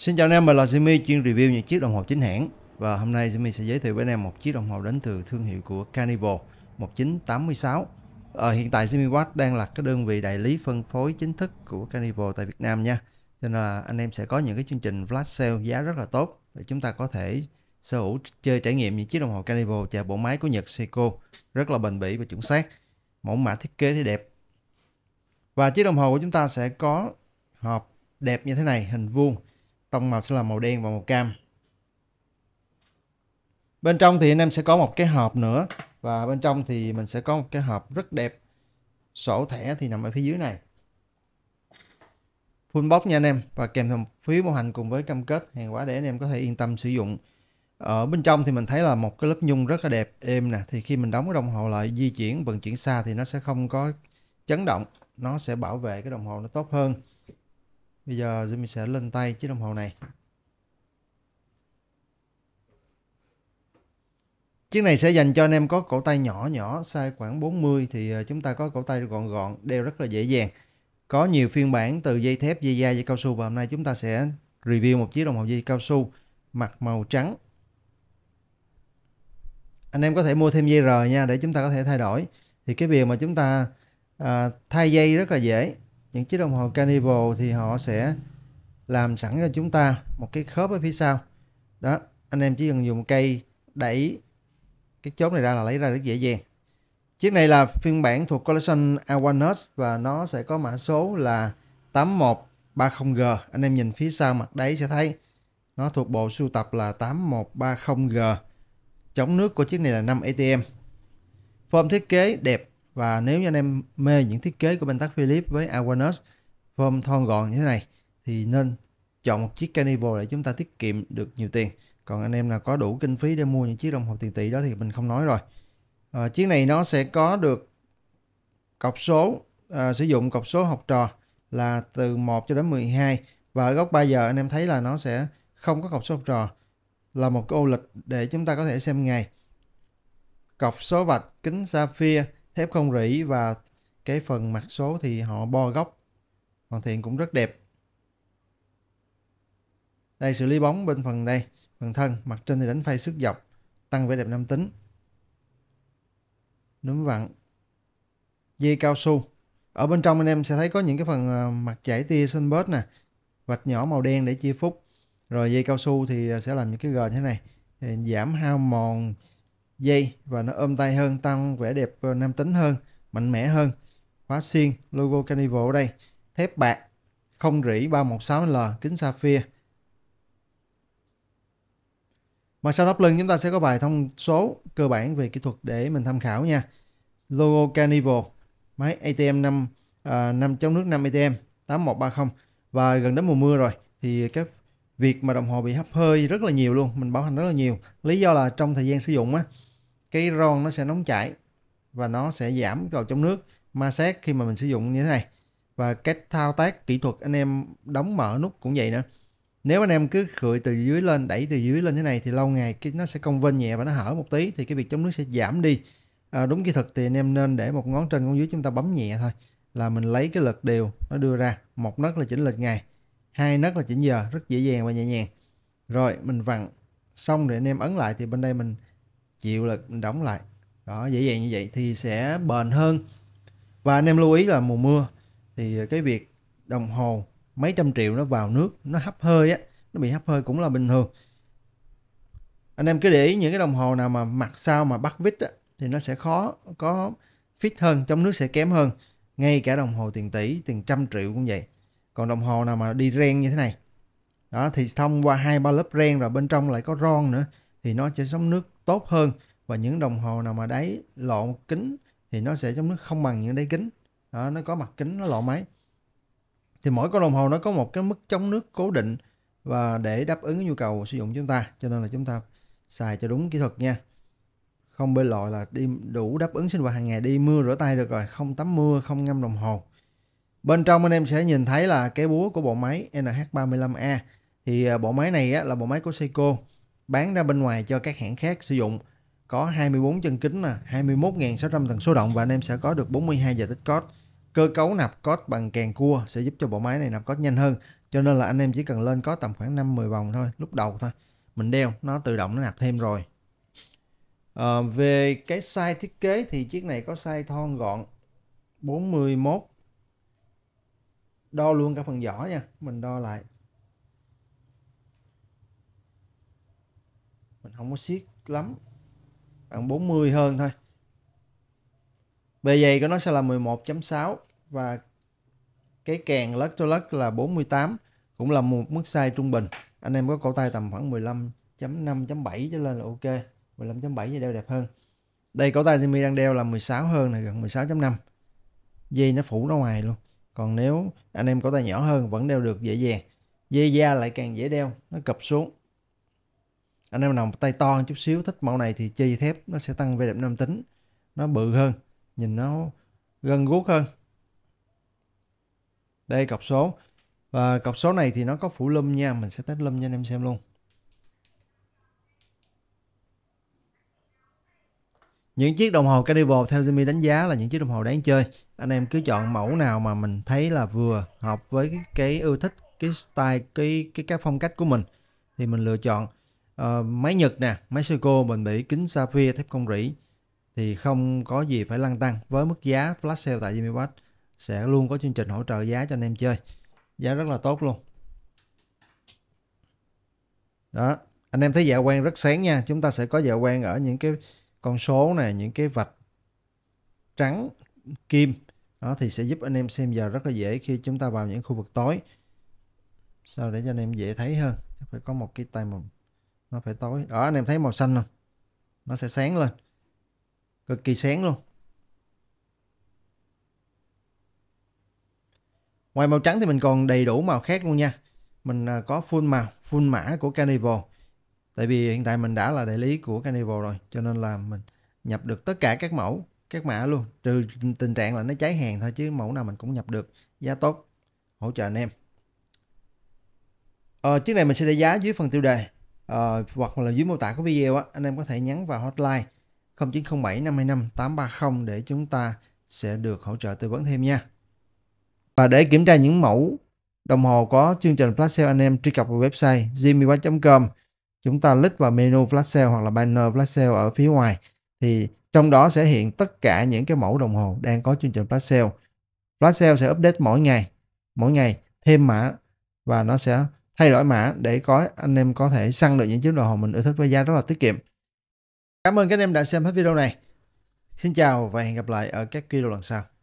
Xin chào anh em, mình là Jimmy chuyên review những chiếc đồng hồ chính hãng và hôm nay Jimmy sẽ giới thiệu với anh em một chiếc đồng hồ đến từ thương hiệu của Carnival 1986. À, ờ, hiện tại Jimmy Watch đang là cái đơn vị đại lý phân phối chính thức của Carnival tại Việt Nam nha. Cho nên là anh em sẽ có những cái chương trình flash sale giá rất là tốt để chúng ta có thể sở hữu chơi trải nghiệm những chiếc đồng hồ Carnival chạy bộ máy của Nhật Seiko rất là bền bỉ và chuẩn xác. Mẫu mã thiết kế thì đẹp. Và chiếc đồng hồ của chúng ta sẽ có hộp đẹp như thế này, hình vuông tông màu sẽ là màu đen và màu cam bên trong thì anh em sẽ có một cái hộp nữa và bên trong thì mình sẽ có một cái hộp rất đẹp sổ thẻ thì nằm ở phía dưới này full box nha anh em và kèm theo phiếu bảo hành cùng với cam kết hàng hóa để anh em có thể yên tâm sử dụng ở bên trong thì mình thấy là một cái lớp nhung rất là đẹp êm nè thì khi mình đóng cái đồng hồ lại di chuyển vận chuyển xa thì nó sẽ không có chấn động nó sẽ bảo vệ cái đồng hồ nó tốt hơn Bây giờ Jimmy sẽ lên tay chiếc đồng hồ này. Chiếc này sẽ dành cho anh em có cổ tay nhỏ nhỏ, size khoảng 40 thì ờ, chúng ta có cổ tay gọn gọn, đeo rất là dễ dàng. Có nhiều phiên bản từ dây thép, dây da, dây cao su và hôm nay chúng ta sẽ review một chiếc đồng hồ dây cao su mặt màu trắng. Anh em có thể mua thêm dây rời nha để chúng ta có thể thay đổi. Thì cái việc mà chúng ta à, thay dây rất là dễ những chiếc đồng hồ Carnival thì họ sẽ làm sẵn cho chúng ta một cái khớp ở phía sau đó anh em chỉ cần dùng cây đẩy cái chốt này ra là lấy ra rất dễ dàng chiếc này là phiên bản thuộc collection Awanus và nó sẽ có mã số là 8130G anh em nhìn phía sau mặt đáy sẽ thấy nó thuộc bộ sưu tập là 8130G chống nước của chiếc này là 5 ATM form thiết kế đẹp và nếu như anh em mê những thiết kế của Pentax Philips với Awareness form thon gọn như thế này thì nên chọn một chiếc Carnival để chúng ta tiết kiệm được nhiều tiền. Còn anh em nào có đủ kinh phí để mua những chiếc đồng hồ tiền tỷ đó thì mình không nói rồi. À, chiếc này nó sẽ có được cọc số à, sử dụng cọc số học trò là từ 1 cho đến 12 và ở góc 3 giờ anh em thấy là nó sẽ không có cọc số học trò là một cái ô lịch để chúng ta có thể xem ngày. Cọc số vạch kính sapphire thép không rỉ và cái phần mặt số thì họ bo góc hoàn thiện cũng rất đẹp đây xử lý bóng bên phần đây phần thân mặt trên thì đánh phay sức dọc tăng vẻ đẹp nam tính núm vặn dây cao su ở bên trong anh em sẽ thấy có những cái phần ờ, mặt chảy tia sunburst nè vạch nhỏ màu đen để chia phút rồi dây cao su thì ờ, sẽ làm những cái gờ như thế này giảm hao mòn dây và nó ôm tay hơn tăng vẻ đẹp ờ, nam tính hơn mạnh mẽ hơn khóa xiên logo Carnival ở đây thép bạc không rỉ 316L kính sapphire mà sau đắp lưng chúng ta sẽ có vài thông số cơ bản về kỹ thuật để mình tham khảo nha logo Carnival máy ATM 5 à, 5 chống nước 5 ATM 8130 và gần đến mùa mưa rồi thì các việc mà đồng hồ bị hấp hơi rất là nhiều luôn mình bảo hành rất là nhiều lý do là trong thời gian sử dụng á cái ron nó sẽ nóng chảy và nó sẽ giảm vào trong nước ma sát khi mà mình sử dụng như thế này và cách thao tác kỹ thuật anh em đóng mở nút cũng vậy nữa nếu anh em cứ khựi từ dưới lên đẩy từ dưới lên thế này thì lâu ngày cái nó sẽ cong vênh nhẹ và nó hở một tí thì cái việc chống nước sẽ giảm đi à, đúng kỹ thuật thì anh em nên để một ngón trên ngón dưới chúng ta bấm nhẹ thôi là mình lấy cái lực đều nó đưa ra một nấc là chỉnh lịch ngày hai nấc là chỉnh giờ rất dễ dàng và nhẹ nhàng rồi mình vặn xong rồi anh em ấn lại thì bên đây mình chịu lực mình đóng lại đó dễ dàng như vậy thì sẽ bền hơn và anh em lưu ý là mùa mưa thì cái việc đồng hồ mấy trăm triệu nó vào nước nó hấp hơi á nó bị hấp hơi cũng là bình thường anh em cứ để ý những cái đồng hồ nào mà mặt sau mà bắt vít á, thì nó sẽ khó có fit hơn trong nước sẽ kém hơn ngay cả đồng hồ tiền tỷ tiền trăm triệu cũng vậy còn đồng hồ nào mà đi ren như thế này đó thì thông qua hai ba lớp ren rồi bên trong lại có ron nữa thì nó sẽ sống nước tốt hơn và những đồng hồ nào mà đáy lộ kính thì nó sẽ chống nước không bằng những đáy kính đó, nó có mặt kính nó lộ máy thì mỗi con đồng hồ nó có một cái mức chống nước cố định và để đáp ứng cái nhu cầu sử dụng chúng ta cho nên là chúng ta xài cho đúng kỹ thuật nha không bơi lội là đi đủ đáp ứng sinh hoạt hàng ngày đi mưa rửa tay được rồi không tắm mưa không ngâm đồng hồ bên trong anh em sẽ nhìn thấy là cái búa của bộ máy NH35A thì à, bộ máy này á, là bộ máy của Seiko bán ra bên ngoài cho các hãng khác sử dụng. Có 24 chân kính, 21.600 tần số động và anh em sẽ có được 42 giờ tích code. Cơ cấu nạp code bằng càng cua sẽ giúp cho bộ máy này nạp code nhanh hơn. Cho nên là anh em chỉ cần lên có tầm khoảng 5-10 vòng thôi, lúc đầu thôi. Mình đeo, nó tự động nó nạp thêm rồi. À, về cái size thiết kế thì chiếc này có size thon gọn 41 đo luôn cả phần vỏ nha mình đo lại không có siết lắm khoảng 40 hơn thôi bề dày của nó sẽ là 11.6 và cái kèn lắc to lắc là 48 cũng là một mức size trung bình anh em có cổ tay tầm khoảng 15.5.7 trở lên là ok 15.7 thì đeo đẹp hơn đây cổ tay Jimmy đang đeo là 16 hơn này gần 16.5 dây nó phủ nó ngoài luôn còn nếu anh em cổ tay nhỏ hơn vẫn đeo được dễ dàng dây da lại càng dễ đeo nó cập xuống anh em nào tay to chút xíu thích mẫu này thì chơi dây thép nó sẽ tăng vẻ đẹp nam tính nó bự hơn nhìn nó gần guốc hơn đây cọc số và cọc số này thì nó có phủ lum nha mình sẽ test lum cho anh em xem luôn những chiếc đồng hồ Cannibal theo Jimmy đánh giá là những chiếc đồng hồ đáng chơi anh em cứ chọn mẫu nào mà mình thấy là vừa hợp với cái, cái thích cái style cái cái các phong cách của mình thì mình lựa chọn uh, máy Nhật nè, máy Seiko bền bỉ kính sapphire thép không rỉ thì không có gì phải lăn tăng với mức giá flash sale tại Zimiwatt sẽ luôn có chương trình hỗ trợ giá cho anh em chơi giá rất là tốt luôn đó anh em thấy dạ quang rất sáng nha chúng ta sẽ có dạ quang ở những cái con số này những cái vạch trắng kim đó thì sẽ giúp anh em xem giờ rất là dễ khi chúng ta vào những khu vực tối sao để cho anh em dễ thấy hơn phải có một cái tay màu nó phải tối đó anh em thấy màu xanh không nó sẽ sáng lên cực kỳ sáng luôn ngoài màu trắng thì mình còn đầy đủ màu khác luôn nha mình à, có full màu full mã của Carnival tại vì hiện tại mình đã là đại lý của Carnival rồi cho nên là mình nhập được tất cả các mẫu các mã luôn trừ tình trạng là nó cháy hàng thôi chứ mẫu nào mình cũng nhập được giá tốt hỗ trợ anh em ờ, chiếc này mình sẽ để giá dưới phần tiêu đề uh, hoặc là dưới mô tả của video á, anh em có thể nhắn vào hotline 0907 525 830 để chúng ta sẽ được hỗ trợ tư vấn thêm nha. Và để kiểm tra những mẫu đồng hồ có chương trình flash sale anh em truy cập vào website jimmywatch.com chúng ta click vào menu flash sale hoặc là banner flash sale ở phía ngoài thì trong đó sẽ hiện tất cả những cái mẫu đồng hồ đang có chương trình flash sale. Flash sale sẽ update mỗi ngày, mỗi ngày thêm mã và nó sẽ thay đổi mã để có anh em có thể săn được những chiếc đồng hồ mình ưa thích với giá rất là tiết kiệm cảm ơn các anh em đã xem hết video này xin chào và hẹn gặp lại ở các video lần sau